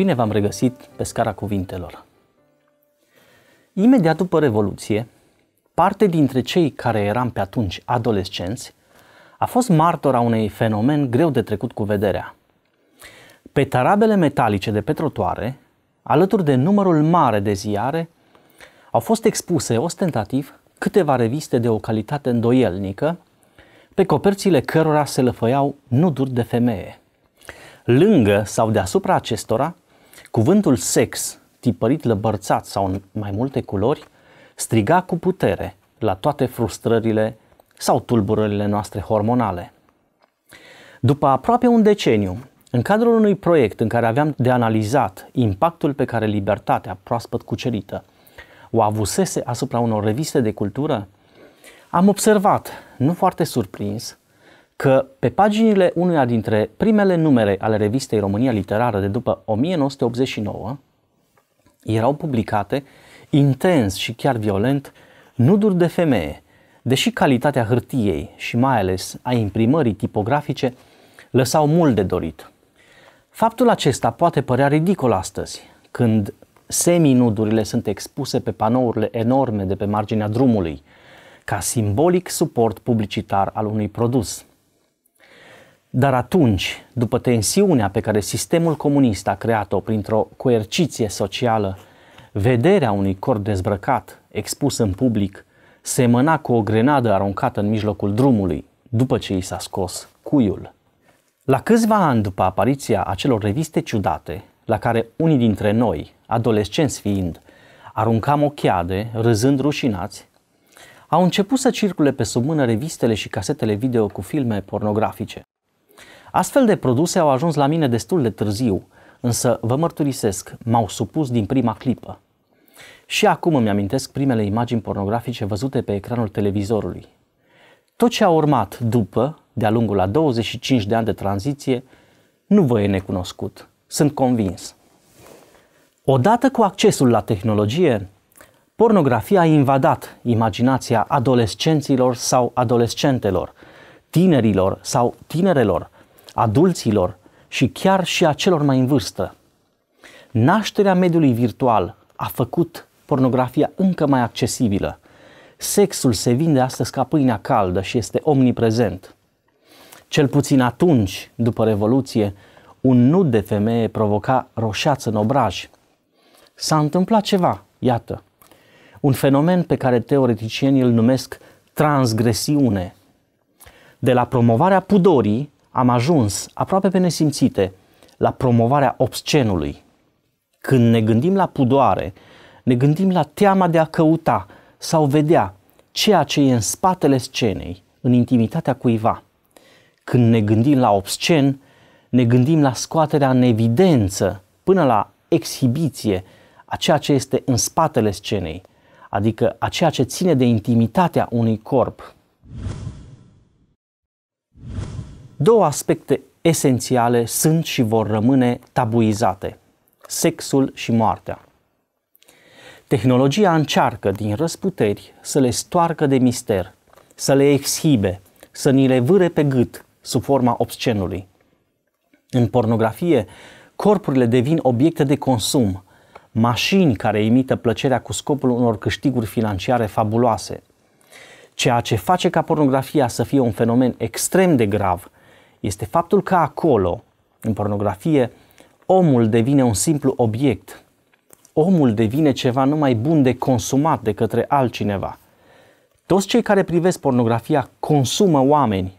Bine v-am regăsit pe scara cuvintelor. Imediat după Revoluție, parte dintre cei care eram pe atunci adolescenți a fost martora unei fenomen greu de trecut cu vederea. Pe tarabele metalice de pe trotuare, alături de numărul mare de ziare, au fost expuse ostentativ câteva reviste de o calitate îndoielnică, pe coperțile cărora se lăfăiau nuduri de femeie. Lângă sau deasupra acestora Cuvântul sex, tipărit lăbărțat sau în mai multe culori, striga cu putere la toate frustrările sau tulburările noastre hormonale. După aproape un deceniu, în cadrul unui proiect în care aveam de analizat impactul pe care libertatea proaspăt cucerită o avusese asupra unor reviste de cultură, am observat, nu foarte surprins, că pe paginile unuia dintre primele numere ale revistei România Literară de după 1989 erau publicate intens și chiar violent nuduri de femeie, deși calitatea hârtiei și mai ales a imprimării tipografice lăsau mult de dorit. Faptul acesta poate părea ridicol astăzi, când seminudurile sunt expuse pe panourile enorme de pe marginea drumului, ca simbolic suport publicitar al unui produs – dar atunci, după tensiunea pe care sistemul comunist a creat-o printr-o coerciție socială, vederea unui corp dezbrăcat, expus în public, semăna cu o grenadă aruncată în mijlocul drumului, după ce i s-a scos cuiul. La câțiva ani după apariția acelor reviste ciudate, la care unii dintre noi, adolescenți fiind, aruncam ochiade, râzând rușinați, au început să circule pe sub mână revistele și casetele video cu filme pornografice. Astfel de produse au ajuns la mine destul de târziu, însă vă mărturisesc, m-au supus din prima clipă. Și acum îmi amintesc primele imagini pornografice văzute pe ecranul televizorului. Tot ce a urmat după, de-a lungul la 25 de ani de tranziție, nu vă e necunoscut. Sunt convins. Odată cu accesul la tehnologie, pornografia a invadat imaginația adolescenților sau adolescentelor, tinerilor sau tinerelor, adulților și chiar și a celor mai în vârstă. Nașterea mediului virtual a făcut pornografia încă mai accesibilă. Sexul se vinde astăzi ca pâinea caldă și este omniprezent. Cel puțin atunci, după Revoluție, un nud de femeie provoca roșață în obraj. S-a întâmplat ceva, iată, un fenomen pe care teoreticienii îl numesc transgresiune. De la promovarea pudorii am ajuns aproape pe nesimțite la promovarea obscenului. Când ne gândim la pudoare, ne gândim la teama de a căuta sau vedea ceea ce e în spatele scenei, în intimitatea cuiva. Când ne gândim la obscen, ne gândim la scoaterea în evidență până la exhibiție a ceea ce este în spatele scenei, adică a ceea ce ține de intimitatea unui corp. Două aspecte esențiale sunt și vor rămâne tabuizate, sexul și moartea. Tehnologia încearcă din răsputeri să le stoarcă de mister, să le exhibe, să ni le vâre pe gât sub forma obscenului. În pornografie, corpurile devin obiecte de consum, mașini care imită plăcerea cu scopul unor câștiguri financiare fabuloase. Ceea ce face ca pornografia să fie un fenomen extrem de grav – este faptul că acolo, în pornografie, omul devine un simplu obiect. Omul devine ceva numai bun de consumat de către altcineva. Toți cei care privesc pornografia consumă oameni.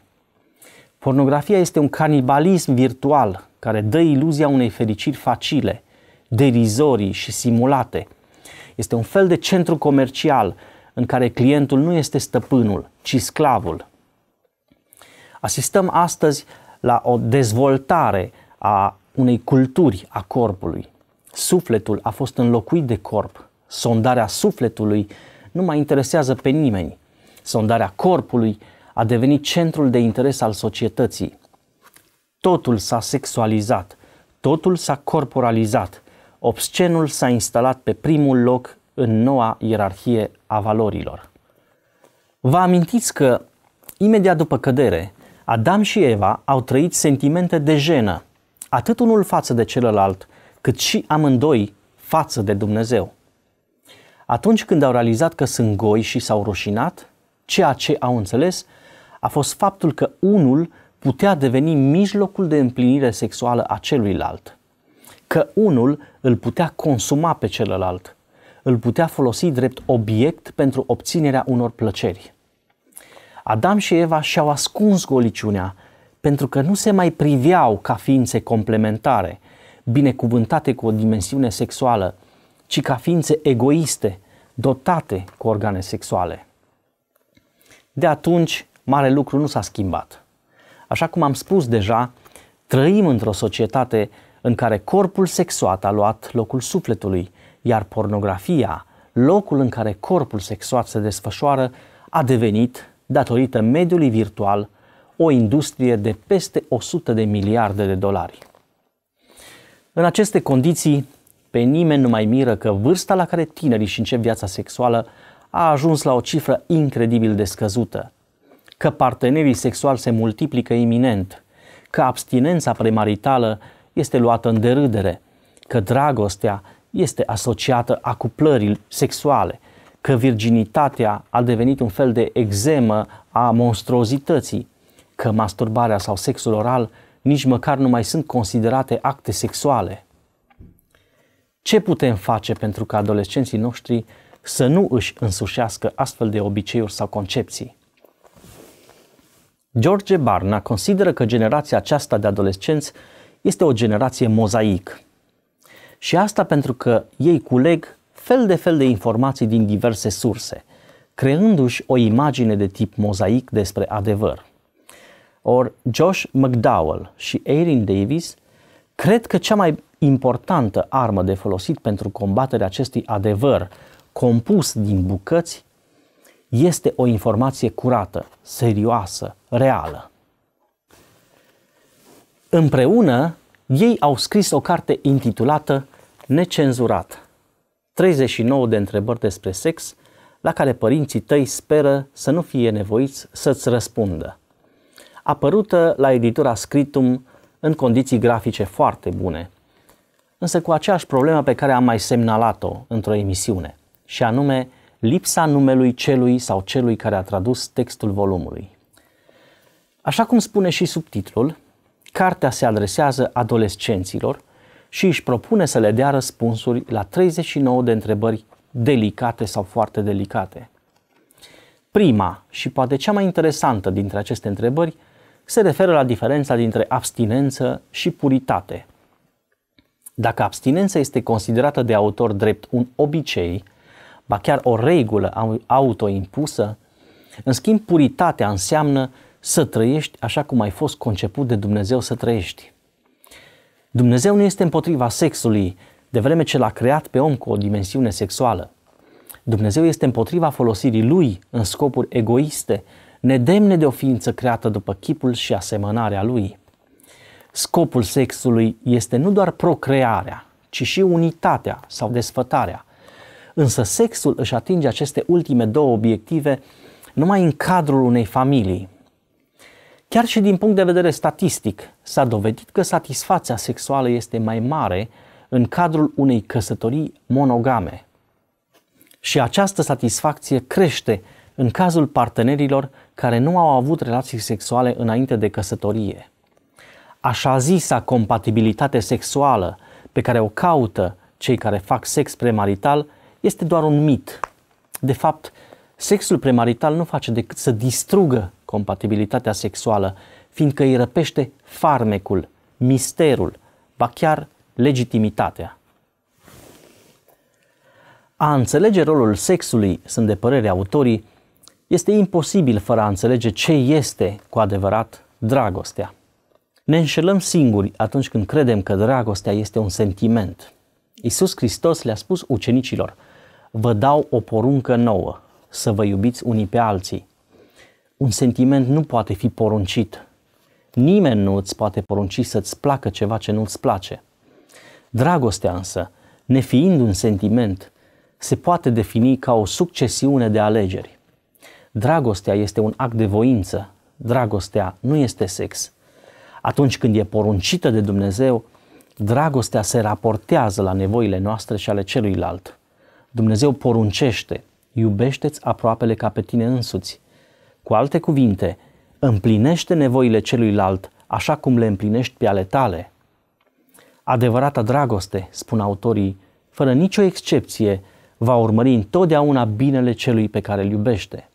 Pornografia este un canibalism virtual care dă iluzia unei fericiri facile, derizorii și simulate. Este un fel de centru comercial în care clientul nu este stăpânul, ci sclavul. Asistăm astăzi la o dezvoltare a unei culturi a corpului. Sufletul a fost înlocuit de corp. Sondarea sufletului nu mai interesează pe nimeni. Sondarea corpului a devenit centrul de interes al societății. Totul s-a sexualizat, totul s-a corporalizat, obscenul s-a instalat pe primul loc în noua ierarhie a valorilor. Vă amintiți că, imediat după cădere, Adam și Eva au trăit sentimente de jenă, atât unul față de celălalt, cât și amândoi față de Dumnezeu. Atunci când au realizat că sunt goi și s-au roșinat, ceea ce au înțeles a fost faptul că unul putea deveni mijlocul de împlinire sexuală a celuilalt, că unul îl putea consuma pe celălalt, îl putea folosi drept obiect pentru obținerea unor plăceri. Adam și Eva și-au ascuns goliciunea pentru că nu se mai priveau ca ființe complementare, binecuvântate cu o dimensiune sexuală, ci ca ființe egoiste, dotate cu organe sexuale. De atunci, mare lucru nu s-a schimbat. Așa cum am spus deja, trăim într-o societate în care corpul sexuat a luat locul sufletului, iar pornografia, locul în care corpul sexuat se desfășoară, a devenit datorită mediului virtual, o industrie de peste 100 de miliarde de dolari. În aceste condiții, pe nimeni nu mai miră că vârsta la care tinerii și încep viața sexuală a ajuns la o cifră incredibil de scăzută, că partenerii sexuali se multiplică iminent, că abstinența premaritală este luată în derâdere, că dragostea este asociată a cuplării sexuale – că virginitatea a devenit un fel de exemă a monstruozității, că masturbarea sau sexul oral nici măcar nu mai sunt considerate acte sexuale. Ce putem face pentru ca adolescenții noștri să nu își însușească astfel de obiceiuri sau concepții? George Barna consideră că generația aceasta de adolescenți este o generație mozaic. Și asta pentru că ei culeg fel de fel de informații din diverse surse, creându-și o imagine de tip mozaic despre adevăr. Or, Josh McDowell și Erin Davis cred că cea mai importantă armă de folosit pentru combaterea acestui adevăr compus din bucăți este o informație curată, serioasă, reală. Împreună, ei au scris o carte intitulată Necenzurat, 39 de întrebări despre sex, la care părinții tăi speră să nu fie nevoiți să-ți răspundă. Apărută la editura Scritum în condiții grafice foarte bune, însă cu aceeași problemă pe care am mai semnalat-o într-o emisiune, și anume lipsa numelui celui sau celui care a tradus textul volumului. Așa cum spune și subtitlul, cartea se adresează adolescenților, și își propune să le dea răspunsuri la 39 de întrebări delicate sau foarte delicate. Prima și poate cea mai interesantă dintre aceste întrebări se referă la diferența dintre abstinență și puritate. Dacă abstinența este considerată de autor drept un obicei, ba chiar o regulă autoimpusă, în schimb puritatea înseamnă să trăiești așa cum ai fost conceput de Dumnezeu să trăiești. Dumnezeu nu este împotriva sexului, de vreme ce l-a creat pe om cu o dimensiune sexuală. Dumnezeu este împotriva folosirii lui în scopuri egoiste, nedemne de o ființă creată după chipul și asemănarea lui. Scopul sexului este nu doar procrearea, ci și unitatea sau desfătarea. Însă sexul își atinge aceste ultime două obiective numai în cadrul unei familii, Chiar și din punct de vedere statistic, s-a dovedit că satisfacția sexuală este mai mare în cadrul unei căsătorii monogame. Și această satisfacție crește în cazul partenerilor care nu au avut relații sexuale înainte de căsătorie. Așa zisa compatibilitate sexuală pe care o caută cei care fac sex premarital este doar un mit. De fapt, Sexul premarital nu face decât să distrugă compatibilitatea sexuală, fiindcă îi răpește farmecul, misterul, ba chiar legitimitatea. A înțelege rolul sexului, sunt de părere autorii, este imposibil fără a înțelege ce este cu adevărat dragostea. Ne înșelăm singuri atunci când credem că dragostea este un sentiment. Iisus Hristos le-a spus ucenicilor, vă dau o poruncă nouă, să vă iubiți unii pe alții. Un sentiment nu poate fi poruncit. Nimeni nu îți poate porunci să-ți placă ceva ce nu-ți place. Dragostea însă, nefiind un sentiment, se poate defini ca o succesiune de alegeri. Dragostea este un act de voință, dragostea nu este sex. Atunci când e poruncită de Dumnezeu, dragostea se raportează la nevoile noastre și ale celuilalt. Dumnezeu poruncește, iubește-ți aproapele ca pe tine însuți. Cu alte cuvinte, împlinește nevoile celuilalt așa cum le împlinești pe ale tale. Adevărata dragoste, spun autorii, fără nicio excepție, va urmări întotdeauna binele celui pe care îl iubește.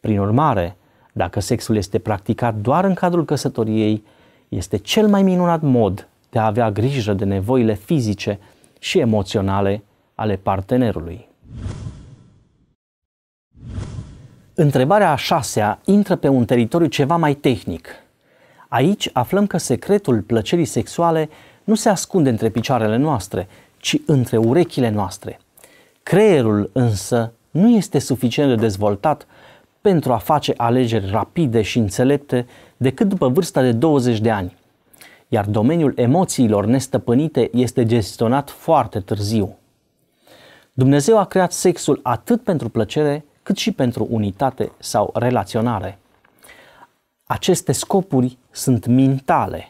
Prin urmare, dacă sexul este practicat doar în cadrul căsătoriei, este cel mai minunat mod de a avea grijă de nevoile fizice și emoționale ale partenerului. Întrebarea a șasea intră pe un teritoriu ceva mai tehnic. Aici aflăm că secretul plăcerii sexuale nu se ascunde între picioarele noastre, ci între urechile noastre. Creierul însă nu este suficient de dezvoltat pentru a face alegeri rapide și înțelepte decât după vârsta de 20 de ani, iar domeniul emoțiilor nestăpânite este gestionat foarte târziu. Dumnezeu a creat sexul atât pentru plăcere, cât și pentru unitate sau relaționare. Aceste scopuri sunt mintale.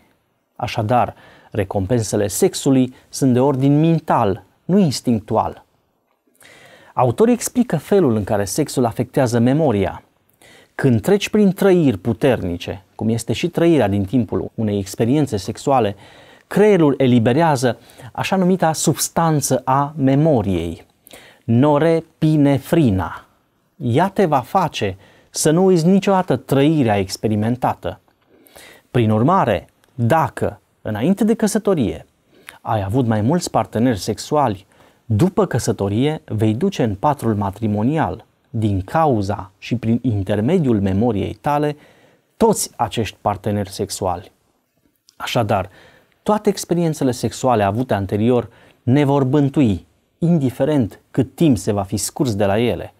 Așadar, recompensele sexului sunt de ordin mental, nu instinctual. Autorii explică felul în care sexul afectează memoria. Când treci prin trăiri puternice, cum este și trăirea din timpul unei experiențe sexuale, creierul eliberează așa numita substanță a memoriei, norepinefrina, ea te va face să nu uiți niciodată trăirea experimentată. Prin urmare, dacă, înainte de căsătorie, ai avut mai mulți parteneri sexuali, după căsătorie vei duce în patrul matrimonial, din cauza și prin intermediul memoriei tale, toți acești parteneri sexuali. Așadar, toate experiențele sexuale avute anterior ne vor bântui, indiferent cât timp se va fi scurs de la ele –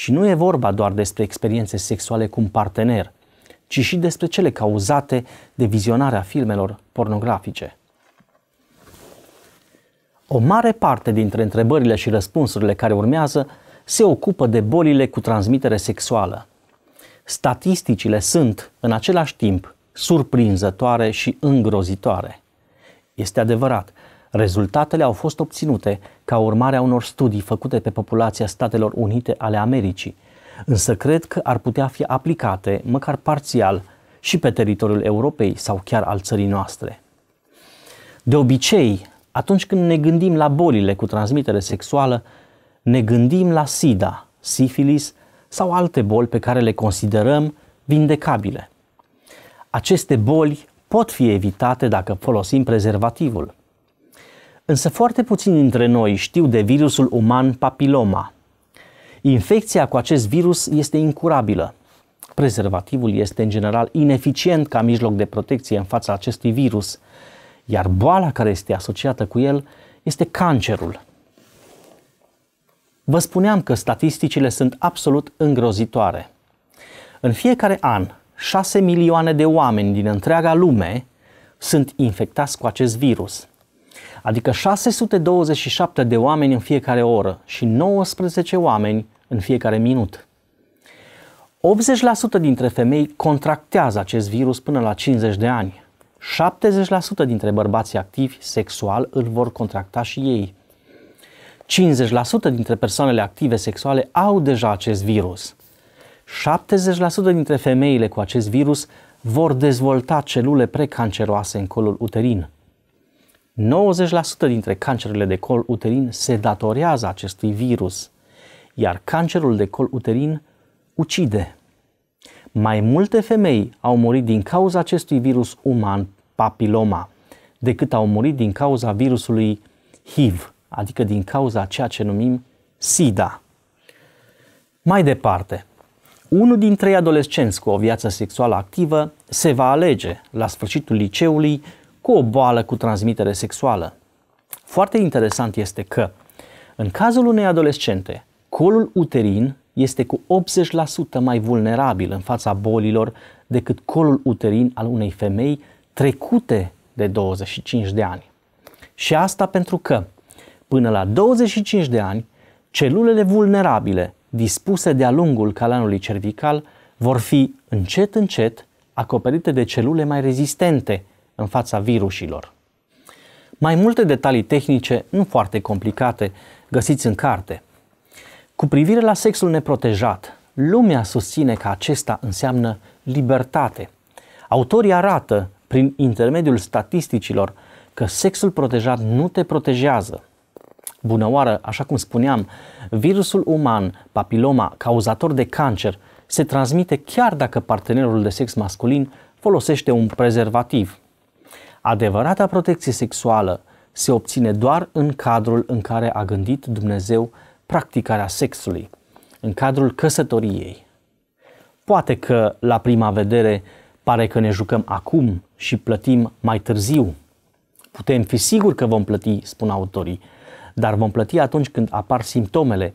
și nu e vorba doar despre experiențe sexuale cu un partener, ci și despre cele cauzate de vizionarea filmelor pornografice. O mare parte dintre întrebările și răspunsurile care urmează se ocupă de bolile cu transmitere sexuală. Statisticile sunt, în același timp, surprinzătoare și îngrozitoare. Este adevărat, Rezultatele au fost obținute ca urmare a unor studii făcute pe populația Statelor Unite ale Americii, însă cred că ar putea fi aplicate, măcar parțial, și pe teritoriul Europei sau chiar al țării noastre. De obicei, atunci când ne gândim la bolile cu transmitere sexuală, ne gândim la SIDA, sifilis sau alte boli pe care le considerăm vindecabile. Aceste boli pot fi evitate dacă folosim prezervativul – Însă foarte puțini dintre noi știu de virusul uman papiloma. Infecția cu acest virus este incurabilă. Prezervativul este în general ineficient ca mijloc de protecție în fața acestui virus, iar boala care este asociată cu el este cancerul. Vă spuneam că statisticile sunt absolut îngrozitoare. În fiecare an, 6 milioane de oameni din întreaga lume sunt infectați cu acest virus – adică 627 de oameni în fiecare oră și 19 oameni în fiecare minut. 80% dintre femei contractează acest virus până la 50 de ani. 70% dintre bărbații activi sexual îl vor contracta și ei. 50% dintre persoanele active sexuale au deja acest virus. 70% dintre femeile cu acest virus vor dezvolta celule precanceroase în colul uterin. 90% dintre cancerele de col uterin se datorează acestui virus, iar cancerul de col uterin ucide. Mai multe femei au murit din cauza acestui virus uman papiloma decât au murit din cauza virusului HIV, adică din cauza ceea ce numim SIDA. Mai departe, unul dintre adolescenți cu o viață sexuală activă se va alege la sfârșitul liceului cu o boală cu transmitere sexuală. Foarte interesant este că, în cazul unei adolescente, colul uterin este cu 80% mai vulnerabil în fața bolilor decât colul uterin al unei femei trecute de 25 de ani. Și asta pentru că, până la 25 de ani, celulele vulnerabile dispuse de-a lungul calanului cervical vor fi încet încet acoperite de celule mai rezistente în fața virusilor. Mai multe detalii tehnice, nu foarte complicate, găsiți în carte. Cu privire la sexul neprotejat, lumea susține că acesta înseamnă libertate. Autorii arată, prin intermediul statisticilor, că sexul protejat nu te protejează. Bună oară, așa cum spuneam, virusul uman, papiloma, cauzator de cancer, se transmite chiar dacă partenerul de sex masculin folosește un prezervativ. Adevărata protecție sexuală se obține doar în cadrul în care a gândit Dumnezeu practicarea sexului, în cadrul căsătoriei. Poate că la prima vedere pare că ne jucăm acum și plătim mai târziu. Putem fi siguri că vom plăti, spun autorii, dar vom plăti atunci când apar simptomele,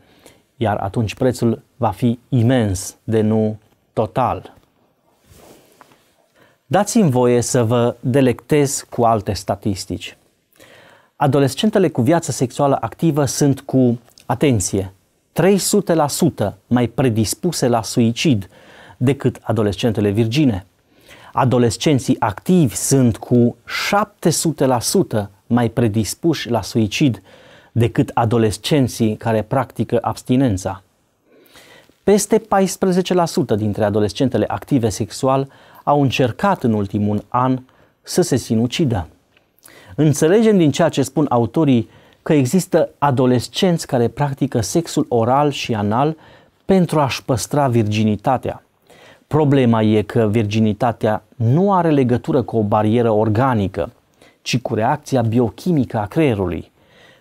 iar atunci prețul va fi imens, de nu total. Dați-mi voie să vă delectez cu alte statistici. Adolescentele cu viață sexuală activă sunt cu, atenție, 300% mai predispuse la suicid decât adolescentele virgine. Adolescenții activi sunt cu 700% mai predispuși la suicid decât adolescenții care practică abstinența. Peste 14% dintre adolescentele active sexual au încercat în ultimul an să se sinucidă. Înțelegem din ceea ce spun autorii că există adolescenți care practică sexul oral și anal pentru a-și păstra virginitatea. Problema e că virginitatea nu are legătură cu o barieră organică, ci cu reacția biochimică a creierului.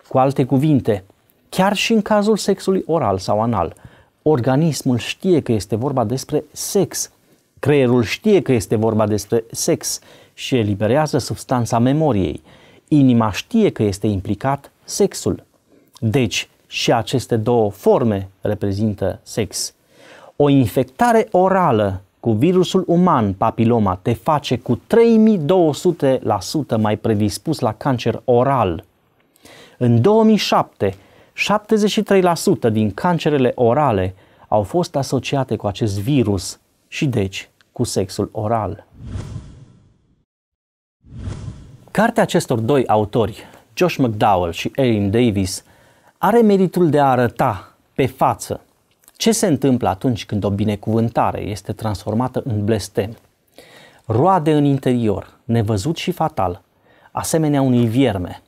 Cu alte cuvinte, chiar și în cazul sexului oral sau anal, organismul știe că este vorba despre sex Creierul știe că este vorba despre sex și eliberează substanța memoriei. Inima știe că este implicat sexul. Deci, și aceste două forme reprezintă sex. O infectare orală cu virusul uman papiloma te face cu 3200% mai predispus la cancer oral. În 2007, 73% din cancerele orale au fost asociate cu acest virus și deci cu sexul oral. Cartea acestor doi autori, Josh McDowell și Erin Davis, are meritul de a arăta pe față ce se întâmplă atunci când o binecuvântare este transformată în blestem. Roade în interior, nevăzut și fatal, asemenea unui vierme,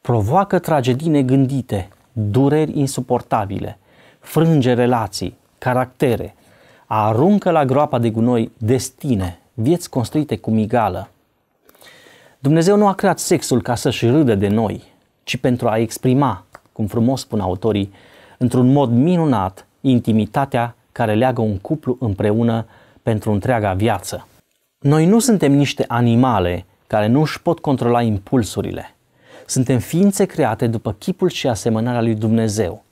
provoacă tragedii negândite, dureri insuportabile, frânge relații, caractere, aruncă la groapa de gunoi destine, vieți construite cu migală. Dumnezeu nu a creat sexul ca să-și râdă de noi, ci pentru a exprima, cum frumos spun autorii, într-un mod minunat, intimitatea care leagă un cuplu împreună pentru întreaga viață. Noi nu suntem niște animale care nu își pot controla impulsurile. Suntem ființe create după chipul și asemănarea lui Dumnezeu,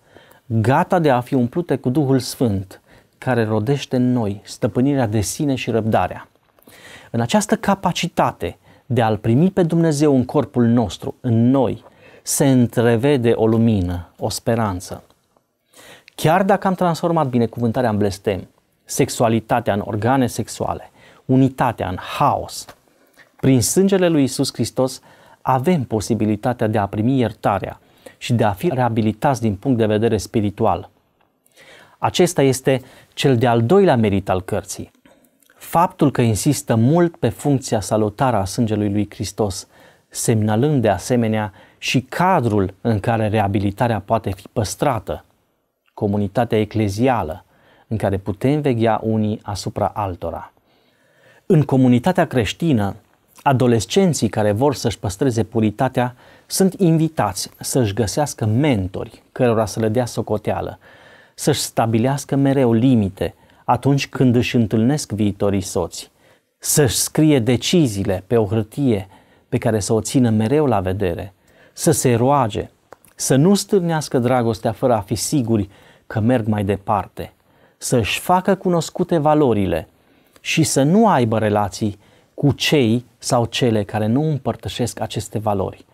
gata de a fi umplute cu Duhul Sfânt, care rodește în noi stăpânirea de sine și răbdarea. În această capacitate de a-L primi pe Dumnezeu în corpul nostru, în noi, se întrevede o lumină, o speranță. Chiar dacă am transformat binecuvântarea în blestem, sexualitatea în organe sexuale, unitatea în haos, prin sângele lui Isus Hristos avem posibilitatea de a primi iertarea și de a fi reabilitați din punct de vedere spiritual – acesta este cel de-al doilea merit al cărții. Faptul că insistă mult pe funcția salutară a sângelui lui Hristos, semnalând de asemenea și cadrul în care reabilitarea poate fi păstrată, comunitatea eclezială, în care putem veghea unii asupra altora. În comunitatea creștină, adolescenții care vor să-și păstreze puritatea sunt invitați să-și găsească mentori cărora să le dea socoteală, să-și stabilească mereu limite atunci când își întâlnesc viitorii soți, să-și scrie deciziile pe o hârtie pe care să o țină mereu la vedere, să se roage, să nu stârnească dragostea fără a fi siguri că merg mai departe, să-și facă cunoscute valorile și să nu aibă relații cu cei sau cele care nu împărtășesc aceste valori,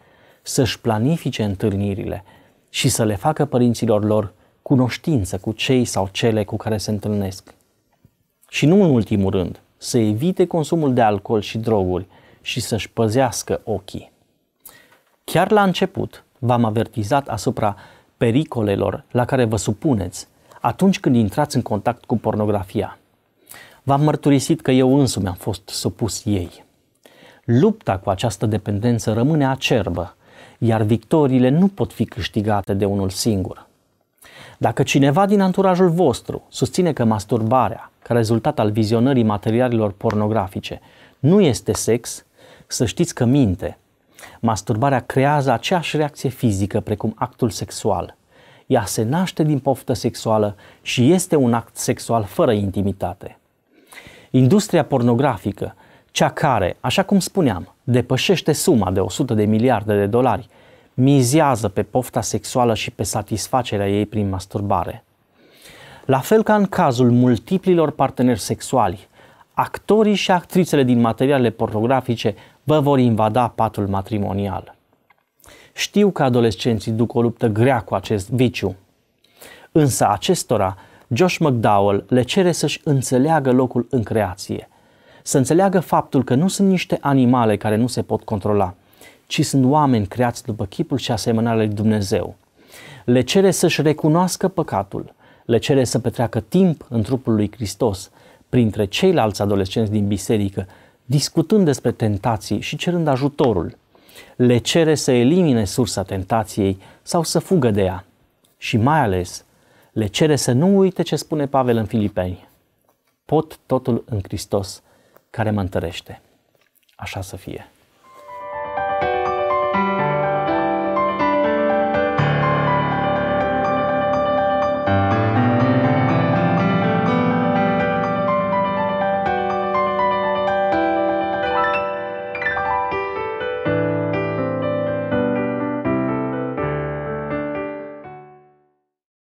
să-și planifice întâlnirile și să le facă părinților lor cunoștință cu cei sau cele cu care se întâlnesc. Și nu în ultimul rând, să evite consumul de alcool și droguri și să-și păzească ochii. Chiar la început v-am avertizat asupra pericolelor la care vă supuneți atunci când intrați în contact cu pornografia. V-am mărturisit că eu însumi am fost supus ei. Lupta cu această dependență rămâne acerbă, iar victoriile nu pot fi câștigate de unul singur – dacă cineva din anturajul vostru susține că masturbarea, ca rezultat al vizionării materialelor pornografice, nu este sex, să știți că minte. Masturbarea creează aceeași reacție fizică precum actul sexual. Ea se naște din poftă sexuală și este un act sexual fără intimitate. Industria pornografică, cea care, așa cum spuneam, depășește suma de 100 de miliarde de dolari, mizează pe pofta sexuală și pe satisfacerea ei prin masturbare. La fel ca în cazul multiplilor parteneri sexuali, actorii și actrițele din materiale pornografice vă vor invada patul matrimonial. Știu că adolescenții duc o luptă grea cu acest viciu, însă acestora Josh McDowell le cere să-și înțeleagă locul în creație, să înțeleagă faptul că nu sunt niște animale care nu se pot controla – ci sunt oameni creați după chipul și asemănarea lui Dumnezeu. Le cere să-și recunoască păcatul, le cere să petreacă timp în trupul lui Hristos, printre ceilalți adolescenți din biserică, discutând despre tentații și cerând ajutorul. Le cere să elimine sursa tentației sau să fugă de ea. Și mai ales, le cere să nu uite ce spune Pavel în Filipeni. Pot totul în Hristos care mă întărește. Așa să fie.